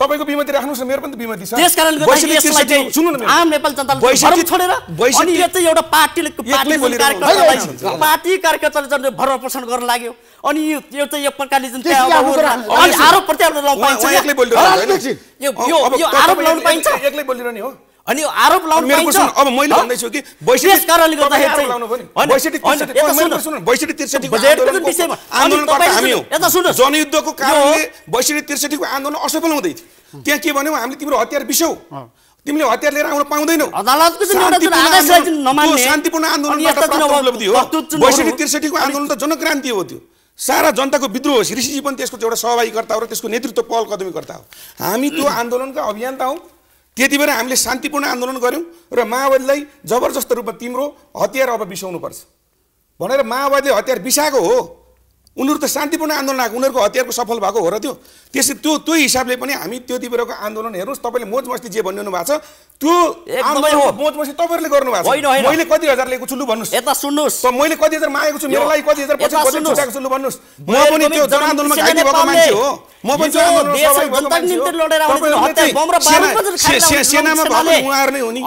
A: तपाईँको बिमती राख्नुहोस् न मेरो पनि बिमती छ त्यसकारणले आम
C: नेपाल जनताले छोडेर अनि यो चाहिँ एउटा पार्टीले पार्टी कार्यकर्ताले जनता भरण पोषण गर्न लाग्यो अनि यो चाहिँ एक प्रकारले जुन आरोप प्रत्यारोप लाउनु पाइन्छ यो आरोप लाउन पाइन्छ
A: एक्लै बोलिरहने हो अनि आरोप लाउनु अब मैले भन्दैछु कि जनयुद्धको कारणले बैसठी त्रिसठीको आन्दोलन असफल हुँदै थियो त्यहाँ के भन्यो हामीले तिम्रो हतियार बिसौ तिमीले हतियार लिएर आउन पाउँदैनौ शान्तिपूर्ण आन्दोलन त्रिसठीको आन्दोलन त जनक्रान्ति हो त्यो सारा जनताको विद्रोह हो ऋषिजी पनि त्यसको एउटा सहभागीकर्ता हो र त्यसको नेतृत्व पहल कदमीकर्ता हो हामी त्यो आन्दोलनका अभियन्ता हौ त्यति बेला हामीले शान्तिपूर्ण आन्दोलन गऱ्यौँ र माओवादीलाई जबरजस्त रूपमा तिम्रो हतियार अब बिसाउनुपर्छ भनेर माओवादीले हतियार बिसाएको हो उनीहरू त शान्तिपूर्ण आन्दोलन आएको उनीहरूको हतियारको सफल भएको हो र त्यो त्यसै त्यो त्यो हिसाबले पनि हामी त्यो त्यतिबेरको आन्दोलन हेर्नुहोस् तपाईँले मोज मस्ती जे भनिदिनु भएको छ त्यो मोज मस्ती तपाईँहरूले गर्नु भएको मैले कति हजार लिएको छु लु भन्नुहोस् यता सुन्नुहोस् मैले कति हजार मागेको छु मेरो लागि कति हजार पछि छुटाएको छु लु भन्नुहोस् म पनि त्यो जनआन्दोलनमा घाइते भएको मान्छे हो म पनि सेनामा भएको उहाँहरू नै हुने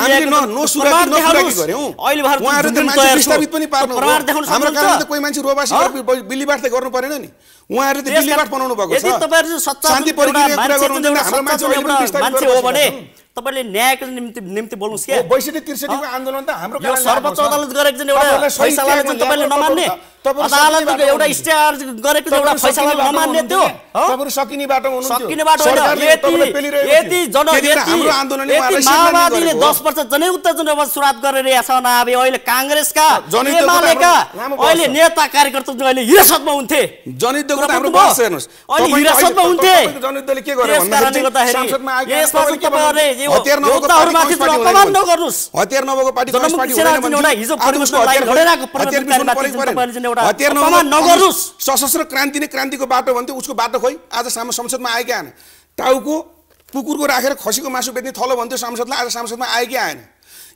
A: हामीले नसुरक्षित गऱ्यौँ उहाँहरू विस्थापित पनि पार्नु हाम्रो कारण त कोही मान्छे रोबासी बिल्लीबाट त
C: गर्नु परेन नि उहाँहरूले त बिल्लीबाट बनाउनु भएको छ तपाईँहरू शान्ति मान्छे हो भने तपाईँले न्यायको निम्ति निम्ति बोल्नुहोस् क्या बैसठी त्रिसठीको आन्दोलन त हाम्रो सर्वोच्च अदालत गरेको जुन एउटा फैसलालाई चाहिँ तपाईँले नमान्ने एउटा गरेको एउटा
A: त्यो यति यति माओवादीले दस
C: वर्ष जनयुक्त जनता सुरुवात गरेर यहाँ छ अहिले काङ्ग्रेसका एमालेका अहिले नेता कार्यकर्ता अहिले हिरासतमा हुन्थे हुन्थे जनयुद्धले के
A: हतियार नभएको पार्टी हिजो एउटा सशस्त्र क्रान्ति नै क्रान्तिको बाटो भन्थ्यो उसको बाटो खोइ आज संसदमा आएकै आएन टाउको कुकुरको राखेर खसीको मासु बेच्ने थलो भन्थ्यो सांसदलाई आज सांसदमा आएकै आएन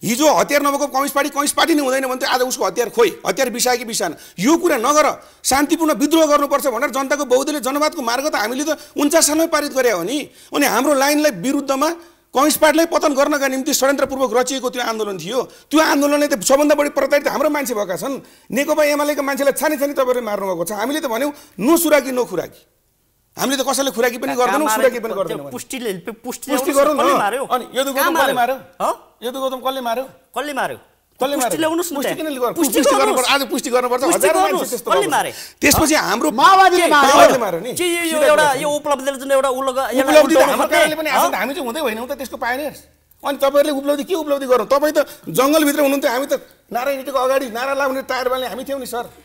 A: हिजो हतियार नभएको कम्युनिस्ट पार्टी कम्युनिस्ट पार्टी नै हुँदैन भन्थ्यो आज उसको हतियार खोइ हतियार बिसाए कि बिसाएन यो कुरा नगर शान्तिपूर्ण विद्रोह गर्नुपर्छ भनेर जनताको बहुदलीय जनवादको मार्ग त हामीले त उन्चास सालमै पारित गरे हो नि अनि हाम्रो लाइनलाई विरुद्धमा कङ्ग्रेस पार्टीलाई पतन गर्नका निम्ति षड्यन्त्रपूर्वक रचिएको त्यो आन्दोलन थियो त्यो आन्दोलनले त सबभन्दा बढी प्रताडित हाम्रो मान्छे भएका छन् नेकपा एमालेका मान्छेलाई छानी छानी तपाईँहरूले मार्नुभएको छ हामीले त भन्यौँ नो सुराकी नो खुराकी हामीले त कसैले खुराकी पनि गर्दैनौँ सुराकी पनि गर्दैनौँ
C: पुष्टि गरौँ अनि यदु गौतम कसले मार्यो यदु गौतम कसले मार्यो कसले मार्यो त्यसपछि हाम्रो हामी चाहिँ
A: हुँदै त त्यसको अनि तपाईँहरूले उपलब्धि के उपलब्धि गरौँ तपाईँ त जङ्गलभित्र हुनुहुन्थ्यो
C: हामी त नारायण अगाडि नारा लाउने टायर बाल्ने हामी थियौँ नि सर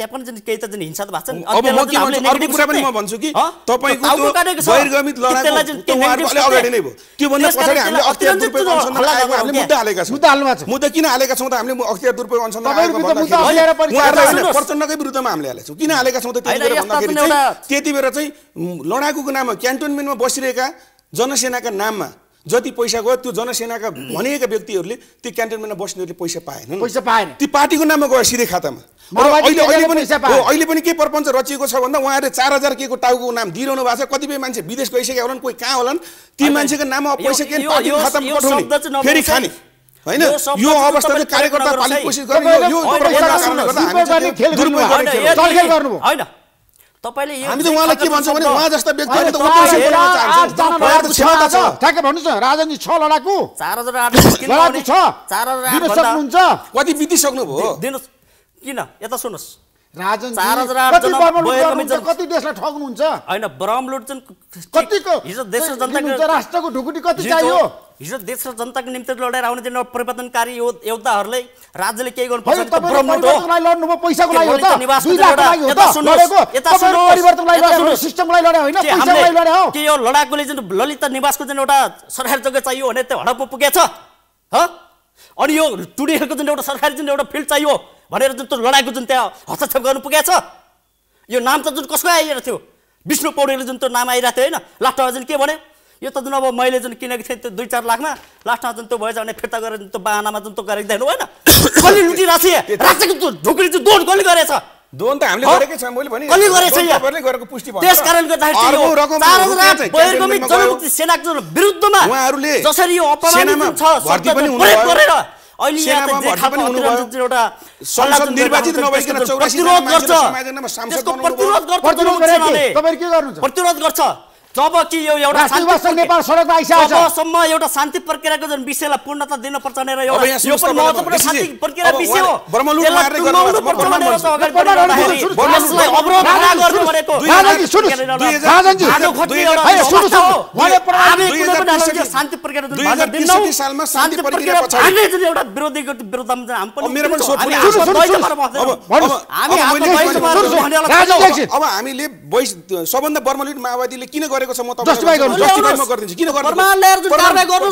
C: किन
A: हालेका छौँ त हामीले अख्तियार दुरुपयोग प्रचण्डकै विरुद्धमा हामीले हालेका छौँ किन हालेका छौँ त्यति भन्दाखेरि त्यति बेर चाहिँ लडाकुको नाममा क्यान्टोनमेन्टमा बसिरहेका जनसेनाका नाममा जति पैसा गयो त्यो जनसेनाका भनिएका व्यक्तिहरूले त्यो क्यान्टोनमेन्टमा बस्नेहरूले पैसा पाएन पैसा पाएन ती पार्टीको नाममा गयो सिधै खातामा अहिले अहिले पनि अहिले पनि के प्रपञ्च रचिएको छ भन्दा उहाँहरूले चार हजार के को टाउको नाम दिइरहनु भएको छ कतिपय मान्छे विदेश गइसकेका होलान् कोही कहाँ होलान् ती मान्छेको नाममा पैसा के खातामा पठाउने फेरि खाने होइन यो अवस्था कार्यकर्ता कोसिस गर्ने
C: तपाईँले हामी त उहाँलाई के भन्छौँ भने उहाँ जस्ता त भन्नुहोस्
B: न राजनीति छ लडाकु चार हजार लडाकु छ चार हजार सक्नुहुन्छ
C: कति बितिसक्नुभयो दिनुहोस् किन यता सुन्नुहोस् होइन राष्ट्रको ढुकुटी कति चाहियो हिजो देश र जनताको निम्ति लडेर आउने जेनरल परिवर्तनकारी योद्धाहरूलाई राज्यले केही गर्नुपर्छ लडाकुले जुन ललित निवासको जुन एउटा सरकारी जग्गा चाहियो भने त्यो हडपमा पुगेछ अनि यो टुडीहरूको जुन एउटा सरकारी जुन एउटा फिल्ड चाहियो भनेर जुन त्यो लडाइको जुन त्यहाँ हस्तक्षेप गर्नु पुगेछ यो नाम त जुन कसको आइरहेको थियो विष्णु पौडेलको जुन त्यो नाम आइरहेको थियो होइन लास्टमा जुन के भन्यो यो त जुन अब मैले जुन किनेको थिएँ त्यो दुई चार लाखमा लास्टमा जुन त्यो भएछ भने फिर्ता गरेर त्यो बाहनामा जुन त्यो गरेको थिएन होइन कसले लुटिरहेको छ ढुक्री चाहिँ दोन कसले गरेछ त हामीले गरेकै छ गरेछ
A: गरेको पुष्टि भयो जनमुक्ति
C: सेनाको विरुद्धमा जसरी यो छ पनि प्रतिरोध गर्छ जब कि यो एउटा जबसम्म एउटा शान्ति प्रक्रियाको जुन विषयलाई पूर्णता दिनुपर्छ भनेर यो पनि महत्त्वपूर्ण शान्ति प्रक्रिया विषय हो भनेको शान्ति शान्ति जुन एउटा विरोधीको विरुद्धमा हामी पनि हामीले
A: सबभन्दा बर्मलिट माओवादीले किन गरे गरेको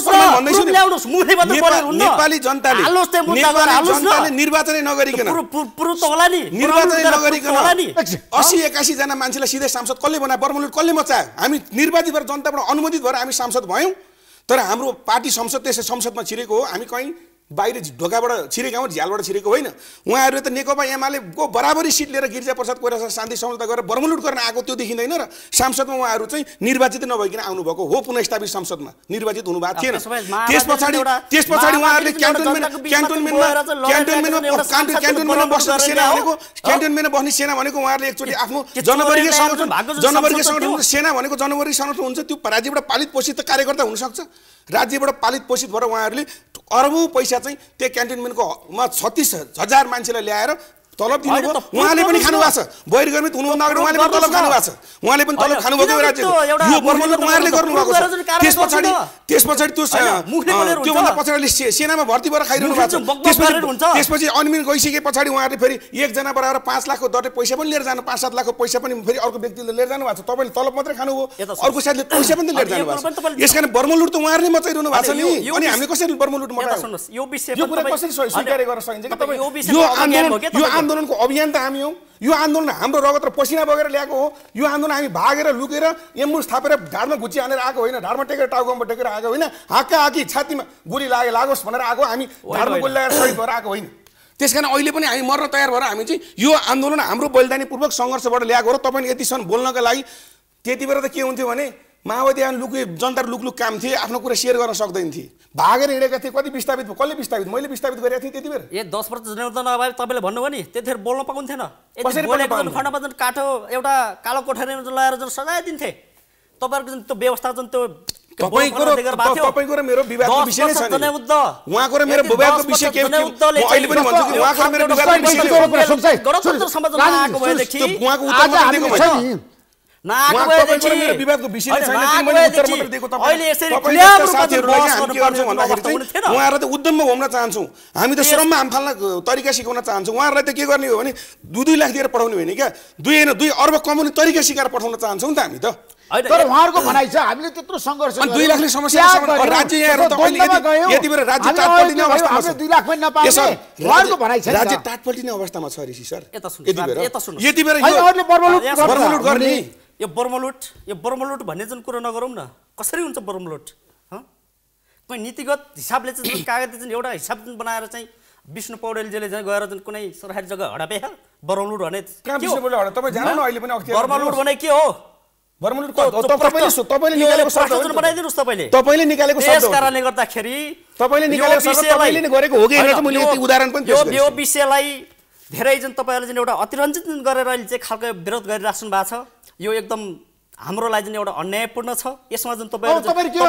A: छ म नेपाली जनताले निर्वाचनै जना मान्छेलाई सिधै सांसद कसले बनायो बर्मलुट कसले मचायो हामी निर्वाचित भएर जनताबाट अनुमोदित भएर हामी सांसद भयौँ तर हाम्रो पार्टी संसद त्यसै संसदमा छिरेको हो हामी कहीँ बाहिर ढोकाबाट छिरेको हौ झ्यालबाट छिरेको होइन उहाँहरूले त नेकपा एमालेको बराबरी सिट लिएर प्रसाद कोइरासँग शान्ति सम्झौता गरेर बर्मलुट गर्न आएको त्यो देखिँदैन र सांसदमा उहाँहरू चाहिँ निर्वाचित नभइकन आउनुभएको हो पुनस्थापित संसदमा निर्वाचित हुनुभएको थिएन त्यस पछाडि त्यस पछाडि उहाँहरूले क्यान्टोनमेन्ट क्यान्टोनमेन्टमा बस्ने सेना भनेको क्यान्टोनमेन्टमा बस्ने सेना भनेको उहाँहरूले एकचोटि आफ्नो जनवर्गीय सङ्गठन जनवर्गीय संगठन सेना भनेको जनवर्गीय संगठन हुन्छ त्यो राज्यबाट पालित पोषित कार्यकर्ता हुनसक्छ राज्यबाट पालित पोषित भएर उहाँहरूले अरबौँ पैसा चाहिँ त्यो क्यान्टोनमेन्टकोमा छत्तिस हजार मान्छेलाई ल्याएर तलब दिनुभयो उहाँले पनि खानु भएको छ बहिर गर्मित हुनुभन्दा अगाडि उहाँले पनि तलब खानु भएको छ उहाँले पनि तलब खानुभएको राज्य यो बर्मोलक उहाँहरूले गर्नुभएको छ त्यस पछाडि त्यस पछाडि त्यो त्योभन्दा पछाडि सेनामा भर्ती भएर खाइरहनु भएको छ त्यसपछि अनमिन गइसके पछाडि उहाँहरूले फेरि एकजना बराबर पाँच लाखको डटे पैसा पनि लिएर जानु पाँच सात लाखको पैसा पनि फेरि अर्को व्यक्तिले लिएर जानु भएको छ तपाईँले तलब मात्रै खानुभयो अर्को साथीले पैसा पनि लिएर जानु भएको छ यस कारण बर्मलुट त उहाँहरूले मचाइरहनु भएको छ नि अनि हामीले कसरी बर्मलुट मटायो
C: यो विषय कसरी स्वीकार गर्न सकिन्छ यो आन्दोलन
A: आन्दोलनको अभियान त हामी हौ यो आन्दोलन हाम्रो रगत र पसिना बगेर ल्याएको हो यो आन्दोलन हामी भागेर लुकेर एम्बुलेन्स थापेर ढाडमा घुची हानेर आएको होइन ढाडमा टेकेर टाउकोमा टेकेर आएको होइन हाक्का हाकी छातीमा गोली लागे लागोस् भनेर आएको हामी ढाडमा गोली लागेर सहित भएर आएको होइन त्यस कारण अहिले पनि हामी मर्न तयार भएर हामी चाहिँ यो आन्दोलन हाम्रो बलिदानीपूर्वक सङ्घर्षबाट ल्याएको र तपाईँले यतिसम्म बोल्नको बोल्नका लागि त्यति बेला त के हुन्थ्यो भने माओवादी आयो लुकु जनता लुकलुक काम थिए
C: आफ्नो कुरा सेयर गर्न सक्दैन थिए भागेर हिँडेका थिए कति विस्थापित भयो कसले विस्थापित मैले विस्थापित गरेको थिएँ त्यति बेला ए दस वर्ष जनता नभए तपाईँले भन्नुभयो नि त्यतिखेर बोल्न पाउनु थिएन खण्डमा जुन काठो एउटा कालो कोठारी लगाएर जुन सजाय दिन्थे तपाईँहरूको जुन त्यो व्यवस्था जुन त्यो तपाईँको
A: र मेरो विवादको विषय नै छैन उहाँको र मेरो विवादको विषय के म अहिले पनि भन्छु कि उहाँको र मेरो विवादको विषय उहाँको उत्तर दिएको भएन
C: उहाँहरूलाई
A: उद्यममा घुम्न चाहन्छौँ हामी त श्रममा हाम फाल्न तरिका सिकाउन चाहन्छौँ उहाँहरूलाई त के गर्ने हो भने दुई दुई लाख दिएर पठाउने होइन क्या दुई होइन दुई अर्ब कमाउने तरिका सिकाएर पठाउन चाहन्छौँ नि त हामी त तर उहाँहरूको भनाइ छ हामीले त्यत्रो सङ्घर्ष दुई लाखले समस्या राज्य यति राज्य टाटपल्टिने अवस्थामा दुई लाख पनि छ राज्य टाटपल्टिने अवस्थामा छ ऋषि सर
C: यति बेला यति बेला बर्मलुट गर्ने यो बर्मलोट यो बर्मलोट भन्ने जुन कुरो नगरौँ न कसरी हुन्छ बर्मलोट हँ कुनै नीतिगत हिसाबले चाहिँ जुन कागज चाहिँ एउटा हिसाब जुन बनाएर चाहिँ विष्णु पौडेलजीले चाहिँ गएर जुन कुनै सरकारी जग्गा हडापे बर्मलुट भने बर्मलुट भने के हो यो विषयलाई धेरै जुन तपाईँहरूले जुन एउटा अतिरञ्जित गरेर अहिले चाहिँ खालको विरोध गरिराख्नु भएको छ यो एकदम हाम्रो लागि जुन एउटा अन्यायपूर्ण छ यसमा जुन तपाईँ जनताको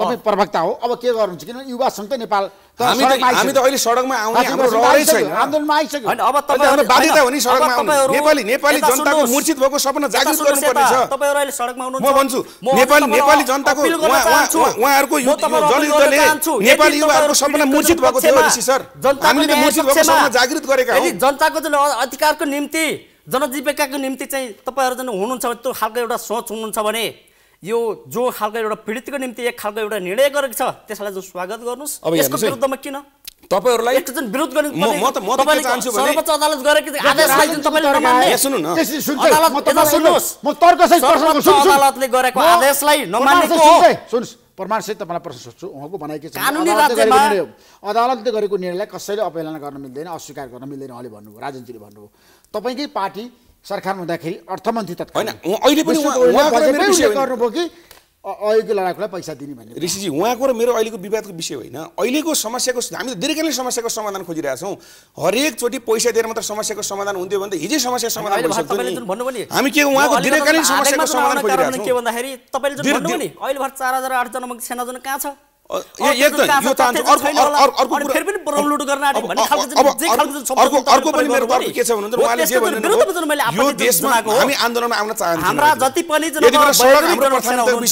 B: तपाईँ प्रवक्ता हो अब के गर्नुहुन्छ किनभने युवा सङ्घ त नेपाल हामी त अहिले सडकमा आउने हाम्रो रहरै छैन आन्दोलनमा आइसक्यो होइन अब तपाईँहरु
C: बाध्यता हो नि सडकमा आउने नेपाली नेपाली जनताको मूर्छित भएको
A: सपना जागृत गर्नुपर्ने छ
C: तपाईँहरु अहिले सडकमा हुनुहुन्छ म भन्छु नेपाली नेपाली जनताको उहाँहरुको जनयुद्धले नेपाली युवाहरुको सपना मूर्छित भएको थियो ऋषि सर हामीले त मूर्छित भएको सपना जागृत गरेका हौ जनताको अधिकारको निम्ति जनजीविकाको निम्ति चाहिँ तपाईँहरु जन हुनुहुन्छ त्यो खालको एउटा सोच हुनुहुन्छ भने यो जो खालको एउटा पीडितको निम्ति एक खालको एउटा निर्णय गरेको छ त्यसलाई जुन स्वागत गर्नुहोस् यसको विरुद्धमा किन अदालतले गरेको
B: अदालतले गरेको निर्णयलाई कसैले अवहेलना गर्न मिल्दैन अस्वीकार गर्न मिल्दैन उहाँले भन्नुभयो राजनीतिले भन्नुभयो
A: तपाईँकै पार्टी सरकारमा हुँदाखेरि अर्थमन्त्री तत्कालीन अहिले पनि
B: अहिलेको लडाकुलाई पैसा दिने भन्ने
A: ऋषिजी उहाँको र मेरो अहिलेको विवादको विषय होइन अहिलेको समस्याको हामी त दीर्घकालीन समस्याको समाधान खोजिरहेछौँ हरेकचोटि पैसा दिएर मात्र समस्याको समाधान हुन्थ्यो भने त हिजै समस्या समाधान भइसक्यो हामी के उहाँको दीर्घकालीन समस्याको समाधान के
C: भन्दाखेरि तपाईँले अहिले भर्खर चार हजार आठजना सेना जुन कहाँ छ आन्दोलनमा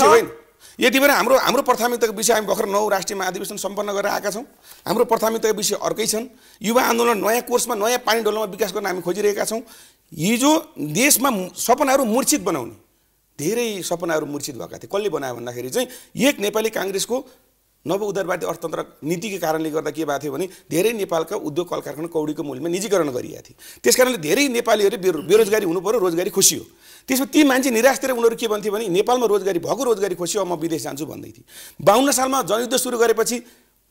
C: आउन
A: यति बेला हाम्रो हाम्रो प्राथमिकताको विषय हामी भर्खर नौ राष्ट्रिय महाधिवेशन सम्पन्न गरेर आएका छौँ हाम्रो प्राथमिकताको विषय अर्कै छन् युवा आन्दोलन नयाँ कोर्समा नयाँ पानी डोलोमा विकास गर्न हामी खोजिरहेका छौँ हिजो देशमा सपनाहरू मूर्छित बनाउने धेरै सपनाहरू मूर्छित भएका थिए कसले बनायो भन्दाखेरि चाहिँ एक नेपाली काङ्ग्रेसको नव उदारवादी अर्थतन्त्र नीतिकै कारणले गर्दा के भएको थियो भने धेरै नेपालका उद्योग कल कारखाना कौडीको मूल्यमा निजीकरण गरिएको थियो त्यस कारणले धेरै नेपालीहरू बेरो बेरोजगारी हुनु पऱ्यो रोजगारी खुसी हो त्यसमा ती मान्छे निराशतिर उनीहरू के भन्थ्यो भने नेपालमा रोजगारी भएको रोजगारी खुसी हो म विदेश जान्छु भन्दै थिएँ बाहन्न सालमा जनयुद्ध सुरु गरेपछि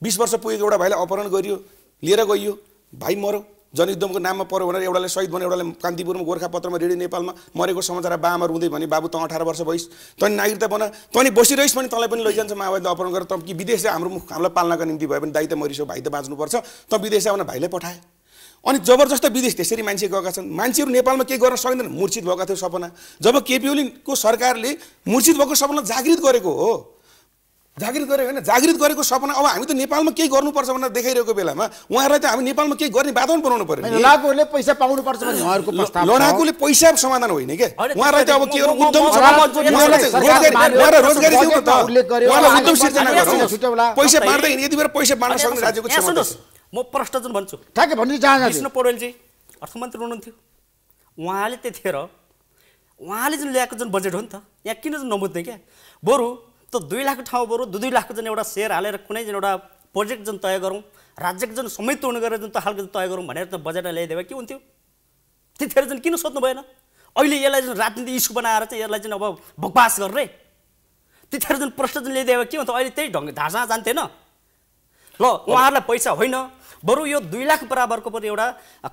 A: बिस वर्ष पुगेको एउटा भाइलाई अपहरण गरियो लिएर गइयो भाइ मऱ्यो जनयुद्धको नाममा पऱ्यो भनेर एउटाले सहिद भने एउटाले कान्तिपुरमा गोर्खापत्रमा रेडियो नेपालमा मरेको समाचार बामहरू हुँदै भने बाबु त अठार वर्ष भइस त नागरिकता बना तैँले बसिरहेस् भने तँलाई पनि लैजान्छ माओवादी अपहरण गरेर त कि विदेश हाम्रो मुख हामीलाई पाल्नका निम्ति भए पनि दाइ त मरिसो भाइ त बाँच्नुपर्छ त विदेश आउन भाइलाई पठाए अनि जबरजस्त विदेश त्यसरी मान्छे गएका छन् मान्छेहरू नेपालमा केही गर्न सक्दैन मूर्छित भएका थियो सपना जब केपी ओलीको सरकारले मूर्छित भएको सपना जागृत गरेको हो जागृत गऱ्यो होइन जागृत गरेको सपना अब हामी त नेपालमा केही गर्नुपर्छ भनेर देखाइरहेको बेलामा उहाँहरूलाई त हामी नेपालमा केही गर्ने वातावरण बनाउनु पर्यो लडाकुले पैसा पाउनुपर्छ लडाकुले पैसा समाधान होइन क्या उहाँहरूलाई त अब के उद्यम पैसा बाँड्दैन यति बेला पैसा बाँड्न सक्ने राज्यको
C: म प्रश्न जुन भन्छु ठ्याक्कै भन्नु विष्णु पौडेलजी अर्थमन्त्री हुनुहुन्थ्यो उहाँले त्यतिखेर उहाँले जुन ल्याएको जुन बजेट हो नि त यहाँ किन जुन नबुझ्ने क्या बरु त दुई लाखको ठाउँ बरु दुई दुई लाखको जुन एउटा सेयर हालेर कुनै जुन एउटा प्रोजेक्ट जुन तय गरौँ राज्यको जुन संयुक्त हुने गरेर जुन त खालको जुन तय गरौँ भनेर त बजेटलाई ल्याइदियो के हुन्थ्यो त्यतिखेर जुन किन सोध्नु भएन अहिले यसलाई जुन राजनीति इस्यु बनाएर चाहिँ यसलाई चाहिँ अब बकवास गर्ने त्यतिखेर जुन प्रश्न जुन ल्याइदियो के हुन्थ्यो अहिले त्यही ढङ्ग ढाँचा जान्थेन ल उहाँहरूलाई पैसा होइन बरु यो दुई लाख बराबरको पनि एउटा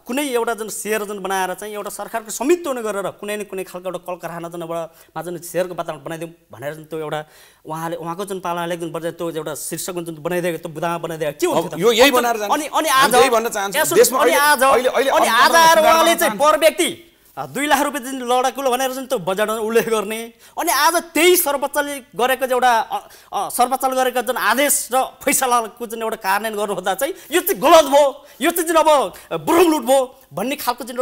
C: कुनै एउटा जुन सेयर जुन बनाएर चाहिँ एउटा सरकारको स्वामित्व गरेर कुनै न कुनै खालको एउटा कल कारखाना जुन मा जुन सेयरको वातावरण बनाइदिउँ भनेर जुन त्यो एउटा उहाँले उहाँको जुन पालाले जुन बजार त्यो एउटा शीर्षक जुन बनाइदिएको त्यो बुदामा बनाइदिएको के हुन्छ अनि आज आएर उहाँले चाहिँ पर व्यक्ति दुई लाख रुपियाँ चाहिँ लडाकुलो भनेर चाहिँ त्यो बजेटमा उल्लेख गर्ने अनि आज त्यही सर्वोच्चले गरेको चाहिँ एउटा सर्वोच्चले गरेको जुन आदेश र फैसलाको जुन एउटा कार्यान्वयन गर्नुहुँदा चाहिँ यो चाहिँ गलत भयो यो चाहिँ जुन अब बुरुङ लुट भयो भन्ने खालको जुन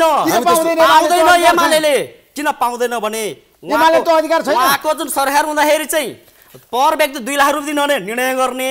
C: एउटा तर्क किन पाउँदैन भने उहाँको जुन सरकार हुँदाखेरि चाहिँ पर व्यक्ति दुई लाख रुपियाँ दिने निर्णय गर्ने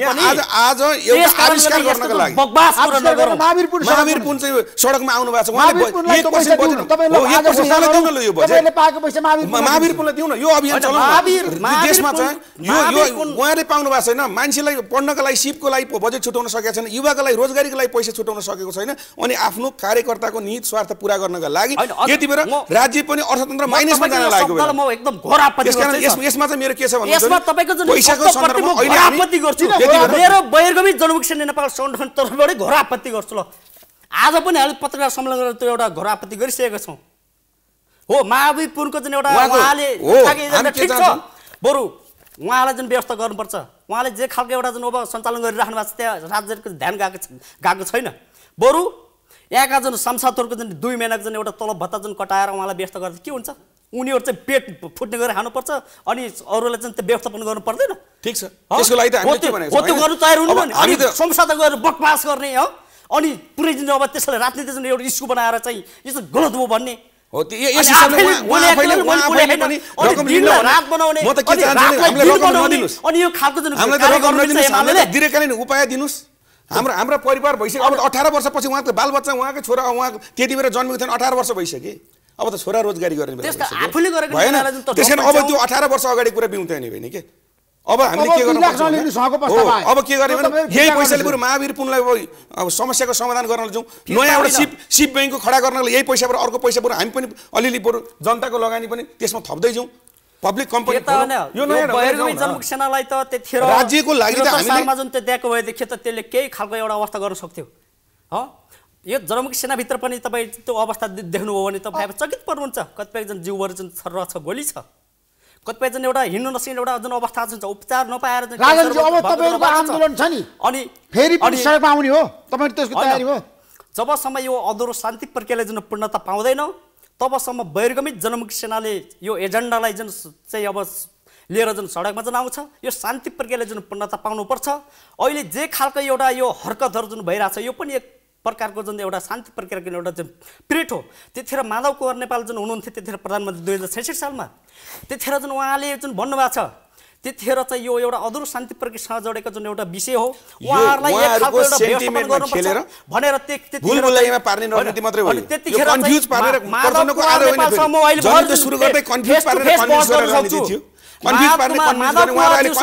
C: सडकमा आउनु भएको छ
B: उहाँले
A: पाउनु भएको छैन मान्छेलाई पढ्नको लागि सिपको लागि बजेट छुटाउन सकेका छैन युवाको लागि रोजगारीको लागि पैसा छुटाउन सकेको छैन अनि आफ्नो कार्यकर्ताको निहित स्वार्थ पुरा गर्नका लागि बेला राज्य पनि अर्थतन्त्र माइनसमा जान लागेको यसमा चाहिँ मेरो के छ भने मेरो
C: बहिर्गमी जनमुक्ष नेपाल सङ्गठन तर्फबाटै घोर आपत्ति गर्छु ल आज पनि हामी पत्रकार सम्मेलन गरेर त्यो एउटा घोर आपत्ति गरिसकेका छौँ हो महावी जुन एउटा उहाँले ठिक छ बरु उहाँलाई जुन व्यवस्था गर्नुपर्छ उहाँले जे खालको एउटा जुन अब सञ्चालन गरिराख्नु भएको छ त्यहाँ राज्यको ध्यान गएको गएको छैन बरु यहाँका जुन सांसदहरूको जुन दुई महिनाको जुन एउटा तलब भत्ता जुन कटाएर उहाँलाई व्यस्त गर्दा के हुन्छ उनीहरू चाहिँ पेट फुट्ने गरेर खानुपर्छ अनि अरूलाई चाहिँ त्यो व्यवस्थापन गर्नु पर्दैन ठिक छ त्यसको लागि हो त्यो गर्नु तयार हुनु हामी संसद गएर बकवास गर्ने हो अनि पुरै दिन अब त्यसलाई राजनीति एउटा इस्यु बनाएर चाहिँ यस्तो गलत हो भन्ने
A: हो दीर्घकालीन उपाय दिनुहोस् हाम्रो हाम्रा परिवार भइसक्यो अब अठार वर्षपछि उहाँको बालबच्चा उहाँको छोरा उहाँ त्यति बेला जन्मेको थिएन अठार वर्ष भइसक्यो अब त छोरा रोजगारी गर्ने भएन त्यस कारण अब त्यो अठार वर्ष अगाडि कुरा बिउँदैन होइन के अब हामीले के गर्नु अब के गर्ने भने यही पैसाले बरु महावीर पुनलाई अब समस्याको समाधान गर्न जाउँ नयाँ एउटा सिप सिप ब्याङ्कको खडा गर्नलाई यही पैसाबाट अर्को पैसा बरु हामी पनि अलिअलि बरु जनताको लगानी पनि त्यसमा थप्दै जाउँ पब्लिक कम्पनी यो जनमुख
C: सेनालाई त त्यतिखेर राज्यको लागि त हामीले त दिएको भएदेखि त त्यसले केही खालको एउटा अवस्था गर्न सक्थ्यो यो जनमुखी सेनाभित्र पनि तपाईँ त्यो अवस्था देख्नुभयो भने तपाईँ चकित पर्नुहुन्छ कतिपयजन जिउहरू जुन र छ गोली छ कतिपयजन एउटा हिँड्नु नसक्ने एउटा जुन अवस्था जुन छ उपचार नपाएर आन्दोलन छ नि अनि फेरि आउने हो त्यसको तयारी हो जबसम्म यो अधुरो शान्ति प्रक्रियाले जुन पूर्णता पाउँदैन तबसम्म बहिर्गमित जनमुखी सेनाले यो एजेन्डालाई जुन चाहिँ अब लिएर जुन सडकमा जुन आउँछ यो शान्ति प्रक्रियाले जुन पूर्णता पाउनुपर्छ अहिले जे खालको एउटा यो हरकतहरू जुन छ यो पनि एक प्रकारको जुन एउटा शान्ति प्रक्रियाको एउटा जुन पिरियड हो त्यतिखेर माधव कुवर नेपाल जुन हुनुहुन्थ्यो त्यतिखेर प्रधानमन्त्री दुई हजार छैसठी सालमा त्यतिखेर जुन उहाँले जुन भन्नुभएको छ त्यतिखेर चाहिँ यो एउटा अधुरो शान्ति प्रक्रियासँग जोडेको जुन एउटा विषय हो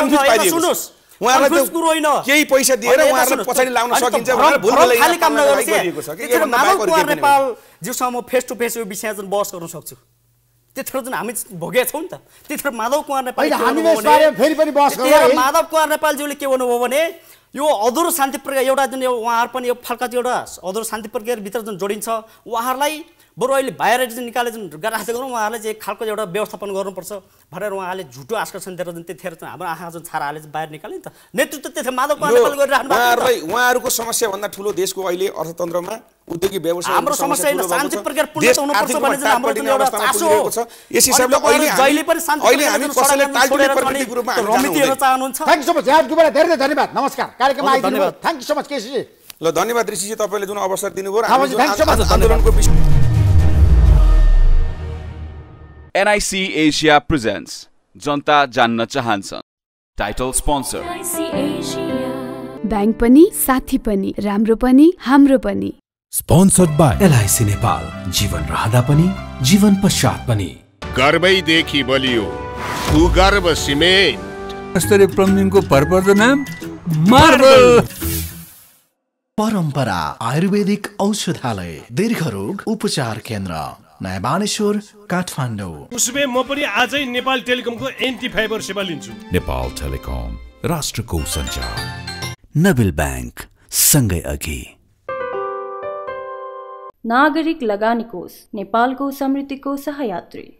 A: उहाँहरूलाई केही
C: पैसा दिएर उहाँहरूलाई म फेस टु फेस यो विषय बस बहस गर्न सक्छु त्यतिखेर जुन हामी भोगेका छौँ नि त त्यतिखेर माधव कुमार नेपाल माधव कुमार नेपालज्यूले के भन्नुभयो भने यो अधुरो शान्ति प्रक्रिया एउटा जुन उहाँहरू पनि यो खालका एउटा अधुरो शान्ति प्रक्रियाभित्र जुन जोडिन्छ उहाँहरूलाई बरु अहिले बाहिर चाहिँ निकाले जुन गराज गरौँ उहाँहरूले चाहिँ एक खालको एउटा व्यवस्थापन गर्नुपर्छ भनेर उहाँले झुटो आश्वासन दिएर जुन त्यतिखेर चाहिँ हाम्रो आँखा जुन छाराले चाहिँ बाहिर निकाल्यो नि त नेतृत्व त्यतिखेर माधव गरिराख्नु उहाँहरूको
A: समस्याभन्दा ठुलो देशको अहिले अर्थतन्त्रमा उद्योगिक व्यवसाय हाम्रो समस्या होइन शान्ति प्रक्रिया पूर्ण हुनुपर्छ भन्ने चाहिँ हाम्रो जुन एउटा चासो हो यस हिसाबले अहिले जहिले पनि शान्ति अहिले हामी कसैले टाइटली प्रकृतिको रूपमा रमिति हेर्न
B: चाहनुहुन्छ थ्यांक यू सो मच यहाँको धेरै धेरै धन्यवाद नमस्कार कार्यक्रममा आइदिनु थ्यांक यू सो मच केसीजी
A: ल धन्यवाद ऋषिजी तपाईँले जुन अवसर दिनुभयो आन्दोलनको विषय एनआइसी एसिया प्रेजेन्ट जनता जान्न चाहन्छन् टाइटल स्पोन्सर ब्याङ्क पनि साथी पनि राम्रो पनि हाम्रो पनि स्पोन्सर्ड बाई एलआइसी नेपाल जीवन रहँदा पनि जीवन पश्चात पनि
B: गर्वैदेखि बलियो भूगर्भ सिमेन्ट
A: स्तरीय प्लम्बिङको भरपर्दो नाम मार्बल
B: परम्परा आयुर्वेदिक औषधालय दीर्घ रोग उपचार केन्द्र नयाँ बानेश्वर काठमाडौँ
A: म पनि आजै नेपाल टेलिकमको एन्टी फाइबर सेवा लिन्छु
B: नेपाल टेलिकम राष्ट्रको सञ्चार नबिल ब्याङ्क सँगै
A: अघि
C: नागरिक लगानी कोष नेपालको
A: समृद्धिको सहयात्री